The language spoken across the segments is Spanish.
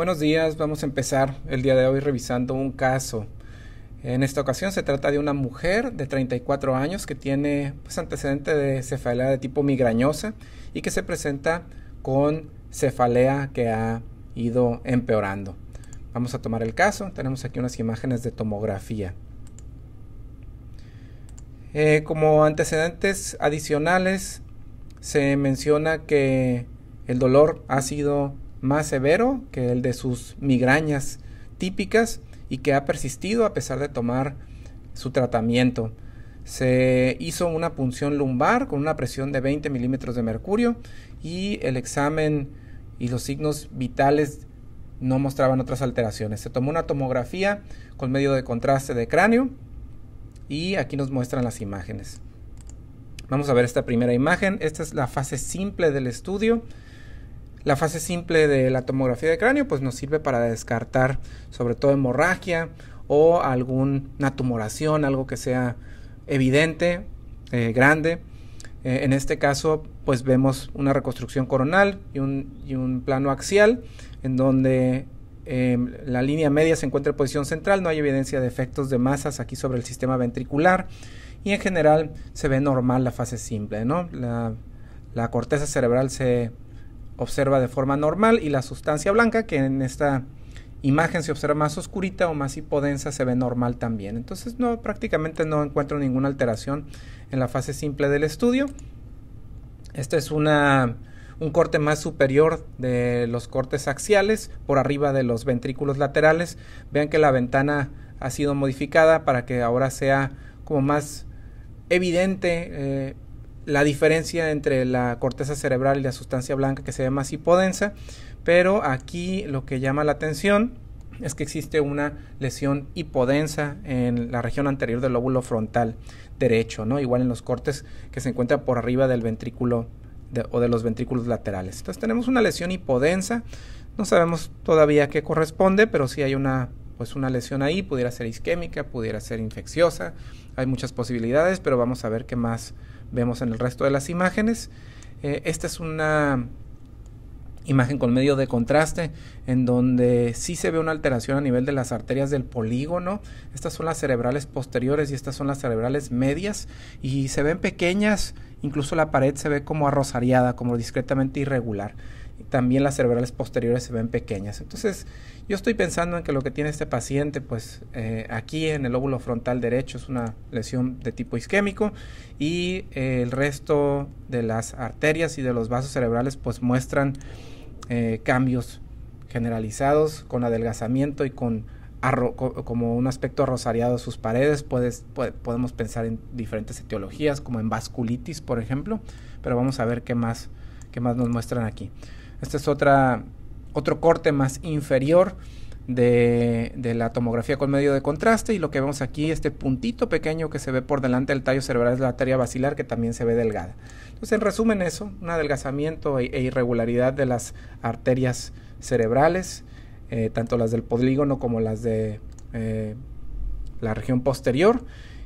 Buenos días, vamos a empezar el día de hoy revisando un caso. En esta ocasión se trata de una mujer de 34 años que tiene pues, antecedente de cefalea de tipo migrañosa y que se presenta con cefalea que ha ido empeorando. Vamos a tomar el caso, tenemos aquí unas imágenes de tomografía. Eh, como antecedentes adicionales se menciona que el dolor ha sido más severo que el de sus migrañas típicas y que ha persistido a pesar de tomar su tratamiento. Se hizo una punción lumbar con una presión de 20 milímetros de mercurio y el examen y los signos vitales no mostraban otras alteraciones. Se tomó una tomografía con medio de contraste de cráneo y aquí nos muestran las imágenes. Vamos a ver esta primera imagen. Esta es la fase simple del estudio. La fase simple de la tomografía de cráneo pues nos sirve para descartar sobre todo hemorragia o alguna tumoración, algo que sea evidente, eh, grande. Eh, en este caso pues vemos una reconstrucción coronal y un, y un plano axial en donde em, la línea media se encuentra en posición central, no hay evidencia de efectos de masas aquí sobre el sistema ventricular y en general se ve normal la fase simple, ¿no? La, la corteza cerebral se observa de forma normal y la sustancia blanca, que en esta imagen se observa más oscurita o más hipodensa, se ve normal también. Entonces no, prácticamente no encuentro ninguna alteración en la fase simple del estudio. Este es una, un corte más superior de los cortes axiales por arriba de los ventrículos laterales. Vean que la ventana ha sido modificada para que ahora sea como más evidente. Eh, la diferencia entre la corteza cerebral y la sustancia blanca que se llama hipodensa, pero aquí lo que llama la atención es que existe una lesión hipodensa en la región anterior del lóbulo frontal derecho, ¿no? Igual en los cortes que se encuentra por arriba del ventrículo o de los ventrículos laterales. Entonces tenemos una lesión hipodensa, no sabemos todavía qué corresponde, pero si hay una pues una lesión ahí, pudiera ser isquémica, pudiera ser infecciosa, hay muchas posibilidades, pero vamos a ver qué más vemos en el resto de las imágenes. Eh, esta es una imagen con medio de contraste en donde sí se ve una alteración a nivel de las arterias del polígono. Estas son las cerebrales posteriores y estas son las cerebrales medias y se ven pequeñas, incluso la pared se ve como arrosariada, como discretamente irregular también las cerebrales posteriores se ven pequeñas. Entonces, yo estoy pensando en que lo que tiene este paciente, pues eh, aquí en el óvulo frontal derecho es una lesión de tipo isquémico y eh, el resto de las arterias y de los vasos cerebrales pues muestran eh, cambios generalizados con adelgazamiento y con como un aspecto rosariado de sus paredes. podemos pensar en diferentes etiologías como en vasculitis, por ejemplo, pero vamos a ver qué qué más nos muestran aquí. Este es otra, otro corte más inferior de, la tomografía con medio de contraste y lo que vemos aquí, este puntito pequeño que se ve por delante del tallo cerebral es la arteria basilar que también se ve delgada. Entonces, en resumen eso, un adelgazamiento e, e irregularidad de las arterias cerebrales, eh, tanto las del polígono como las de eh, la región posterior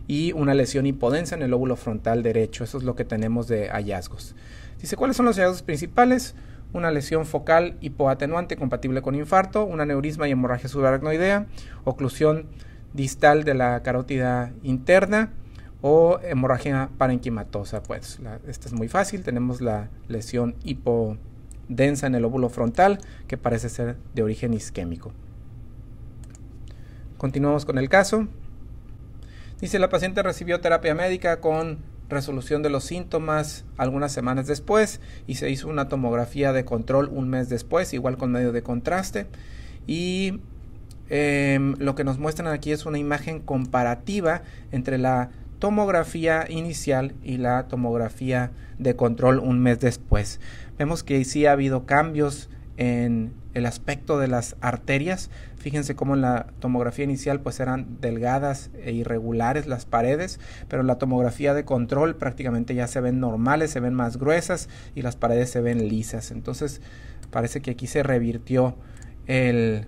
y una lesión hipodensa en el lóbulo frontal derecho. Eso es lo que tenemos de hallazgos. Dice, ¿cuáles son los hallazgos principales? una lesión focal hipoatenuante compatible con infarto, un aneurisma y hemorragia subaracnoidea, oclusión distal de la carótida interna o hemorragia parenquimatosa. Pues esta es muy fácil, tenemos la lesión hipodensa en el óvulo frontal que parece ser de origen isquémico. Continuamos con el caso. Dice la paciente recibió terapia médica con resolución de los síntomas algunas semanas después y se hizo una tomografía de control un mes después, igual con medio de contraste. Y em, lo que nos muestran aquí es una imagen comparativa entre la tomografía inicial y la tomografía de control un mes después. Vemos que sí ha habido cambios en el aspecto de las arterias. Fíjense cómo en la tomografía inicial pues eran delgadas e irregulares las paredes, pero en la tomografía de control prácticamente ya se ven normales, se ven más gruesas y las paredes se ven lisas. Entonces parece que aquí se revirtió el,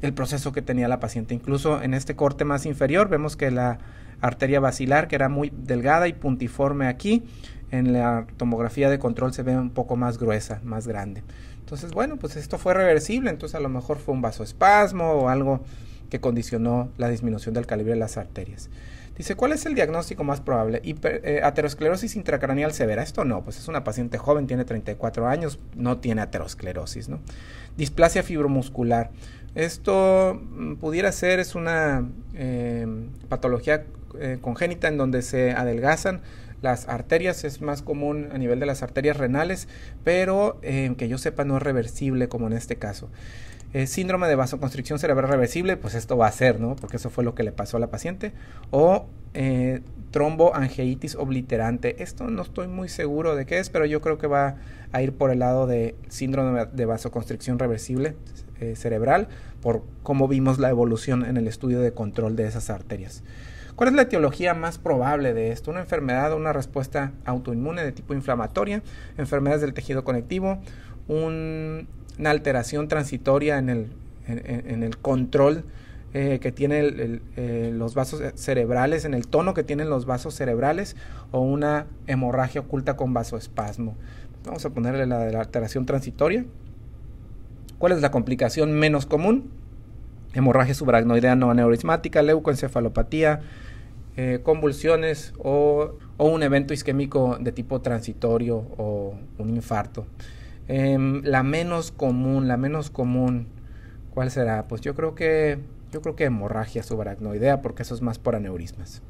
el proceso que tenía la paciente. Incluso en este corte más inferior vemos que la arteria vacilar que era muy delgada y puntiforme aquí, en la tomografía de control se ve un poco más gruesa, más grande. Entonces, bueno, pues esto fue reversible, entonces a lo mejor fue un vasoespasmo o algo que condicionó la disminución del calibre de las arterias. Dice, ¿cuál es el diagnóstico más probable? Eh, aterosclerosis intracraneal severa. Esto no, pues es una paciente joven, tiene 34 años, no tiene aterosclerosis, ¿no? Displasia fibromuscular. Esto mm, pudiera ser, es una eh, patología eh, congénita en donde se adelgazan las arterias, es más común a nivel de las arterias renales, pero eh, que yo sepa no es reversible como en este caso. Eh, síndrome de vasoconstricción cerebral reversible, pues esto va a ser, ¿no? Porque eso fue lo que le pasó a la paciente. O eh, tromboangeitis obliterante. Esto no estoy muy seguro de qué es, pero yo creo que va a ir por el lado de síndrome de vasoconstricción reversible eh, cerebral, por cómo vimos la evolución en el estudio de control de esas arterias. ¿Cuál es la etiología más probable de esto? Una enfermedad o una respuesta autoinmune de tipo inflamatoria, enfermedades del tejido conectivo, una alteración transitoria en el, control eh, que tienen eh, los vasos cerebrales, en el tono que tienen los vasos cerebrales o una hemorragia oculta con vasoespasmo. Vamos a ponerle la de la alteración transitoria. ¿Cuál es la complicación menos común? Hemorragia subaracnoidea no aneurismática, leucoencefalopatía, eh, convulsiones o, un evento isquémico de tipo transitorio o un infarto. Em, la menos común, la menos común, ¿cuál será? Pues yo creo que yo creo que hemorragia subaracnoidea, porque eso es más por aneurismas.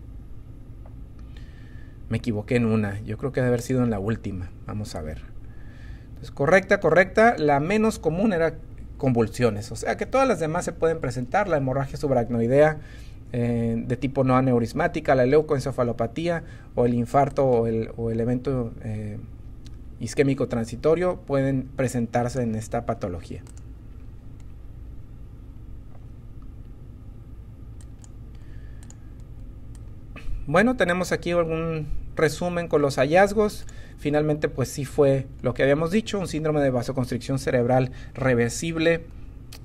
Me equivoqué en una, yo creo que debe haber sido en la última. Vamos a ver. Pues correcta, correcta. La menos común era convulsiones. O sea que todas las demás se pueden presentar. La hemorragia subaracnoidea eh, de tipo no aneurismática, la leucoencefalopatía o el infarto o el, evento eh, isquémico transitorio pueden presentarse en esta patología. Bueno, tenemos aquí algún resumen con los hallazgos. Finalmente, pues sí fue lo que habíamos dicho, un síndrome de vasoconstricción cerebral reversible.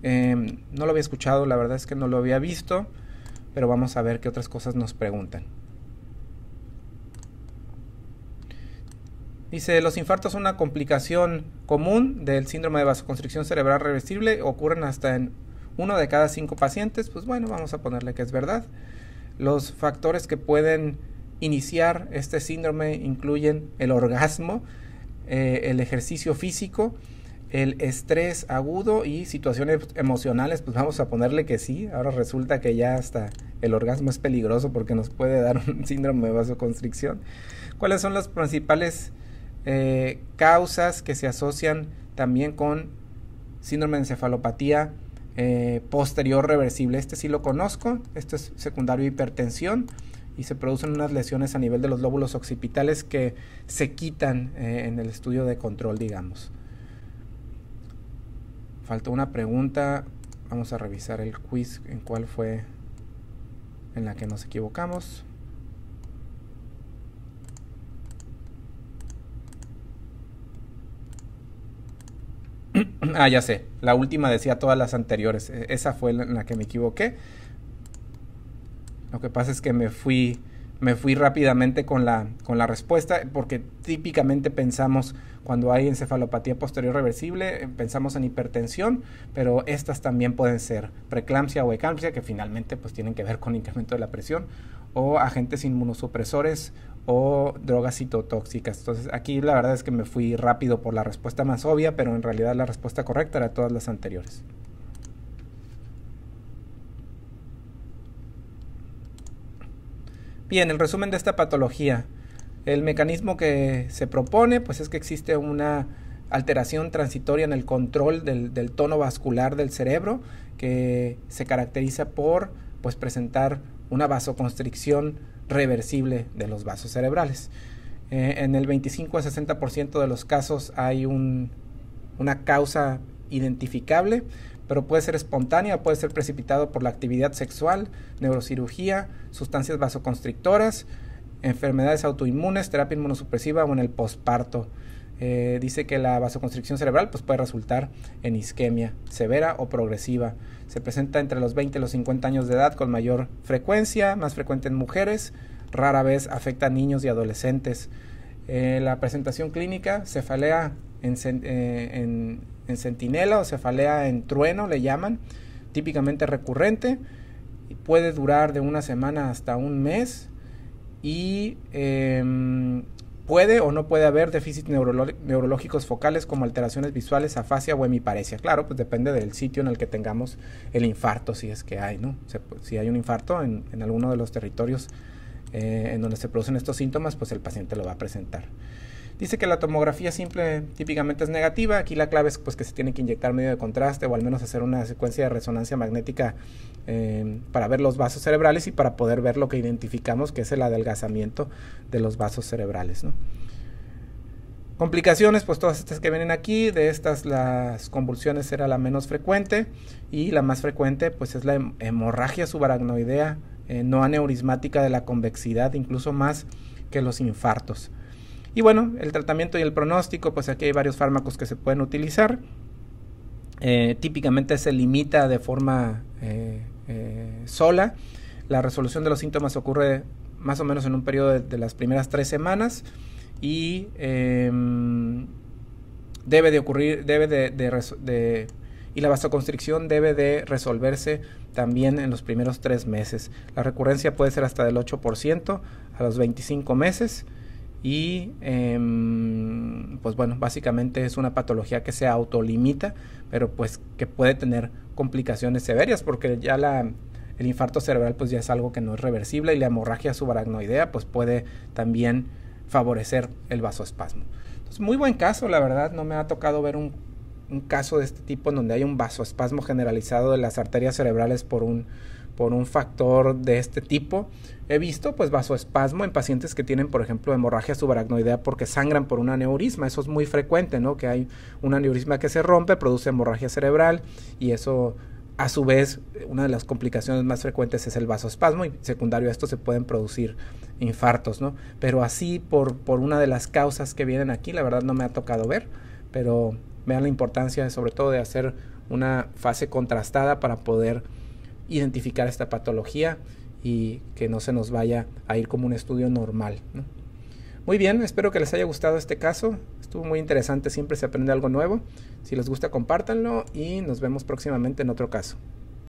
Eh, no lo había escuchado, la verdad es que no lo había visto pero vamos a ver qué otras cosas nos preguntan. Dice, los infartos son una complicación común del síndrome de vasoconstricción cerebral reversible, ocurren hasta en uno de cada cinco pacientes, pues bueno, vamos a ponerle que es verdad. Los factores que pueden iniciar este síndrome incluyen el orgasmo, eh, el ejercicio físico, el estrés agudo y situaciones emocionales, pues vamos a ponerle que sí. Ahora resulta que ya hasta el orgasmo es peligroso porque nos puede dar un síndrome de vasoconstricción. ¿Cuáles son las principales eh, causas que se asocian también con síndrome de encefalopatía eh, posterior reversible? Este sí lo conozco, esto es secundario hipertensión y se producen unas lesiones a nivel de los lóbulos occipitales que se quitan eh, en el estudio de control, digamos. Falta una pregunta. Vamos a revisar el quiz en cuál fue en la que nos equivocamos. ah, ya sé. La última decía todas las anteriores. E-, esa fue en la que me equivoqué. Lo que pasa es que me fui me fui rápidamente con la, con la respuesta, porque típicamente pensamos cuando hay encefalopatía posterior reversible, eh, pensamos en hipertensión, pero estas también pueden ser preeclampsia o eclampsia, que finalmente pues tienen que ver con incremento de la presión, o agentes inmunosupresores o drogas citotóxicas. Entonces aquí la verdad es que me fui rápido por la respuesta más obvia, pero en realidad la respuesta correcta era todas las anteriores. Bien, el resumen de esta patología. El mecanismo que se propone pues es que existe una alteración transitoria en el control del, tono vascular del cerebro que se caracteriza por pues presentar una vasoconstricción reversible de los vasos cerebrales. Eh, en el 25 a 60% de los casos hay una causa identificable, pero puede ser espontánea, puede ser precipitado por la actividad sexual, neurocirugía, sustancias vasoconstrictoras, enfermedades autoinmunes, terapia inmunosupresiva o en el posparto. Eh, dice que la vasoconstricción cerebral pues, puede resultar en isquemia severa o progresiva. Se presenta entre los 20 y los 50 años de edad con mayor frecuencia, más frecuente en mujeres, rara vez afecta a niños y adolescentes. Eh, la presentación clínica, cefalea en eh, en centinela o cefalea en trueno, le llaman, típicamente recurrente. Puede durar de una semana hasta un mes y em, puede o no puede haber déficits neurológicos focales como alteraciones visuales, afasia o hemiparesia. Claro, pues depende del sitio en el que tengamos el infarto, si es que hay, ¿no? si hay un infarto en, alguno de los territorios eh, en donde se producen estos síntomas, pues el paciente lo va a presentar. Dice que la tomografía simple típicamente es negativa. Aquí la clave es pues, que se tiene que inyectar medio de contraste o al menos hacer una secuencia de resonancia magnética eh, para ver los vasos cerebrales y para poder ver lo que identificamos que es el adelgazamiento de los vasos cerebrales. Complicaciones, pues todas estas que vienen aquí, de estas las convulsiones era la menos frecuente y la más frecuente pues es la hemorragia subaracnoidea eh, no aneurismática de la convexidad, incluso más que los infartos. Y bueno, el tratamiento y el pronóstico, pues aquí hay varios fármacos que se pueden utilizar. Eh, típicamente se limita de forma eh, eh, sola. La resolución de los síntomas ocurre más o menos en un periodo de, las primeras tres semanas y em, debe de ocurrir, debe y la vasoconstricción debe de resolverse también en los primeros tres meses. La recurrencia puede ser hasta del 8% a los 25 meses y em, pues bueno, básicamente es una patología que se autolimita, pero pues que puede tener complicaciones severas porque ya la, el infarto cerebral pues ya es algo que no es reversible y la hemorragia subaracnoidea pues puede también favorecer el vasoespasmo. Entonces, muy buen caso, la verdad, no me ha tocado ver un, un caso de este tipo en donde hay un vasoespasmo generalizado de las arterias cerebrales por un por un factor de este tipo. He visto pues vasoespasmo en pacientes que tienen, por ejemplo, hemorragia subaracnoidea porque sangran por un aneurisma. Eso es muy frecuente, ¿no? Que hay un aneurisma que se rompe, produce hemorragia cerebral y eso a su vez, una de las complicaciones más frecuentes es el vasoespasmo y secundario a esto se pueden producir infartos, ¿no? Pero así, por, por una de las causas que vienen aquí, la verdad no me ha tocado ver, pero vean la importancia sobre todo de hacer una fase contrastada para poder identificar esta patología y que no se nos vaya a ir como un estudio normal. Muy bien, espero que les haya gustado este caso. Estuvo muy interesante, siempre se aprende algo nuevo. Si les gusta, compártanlo y nos vemos próximamente en otro caso.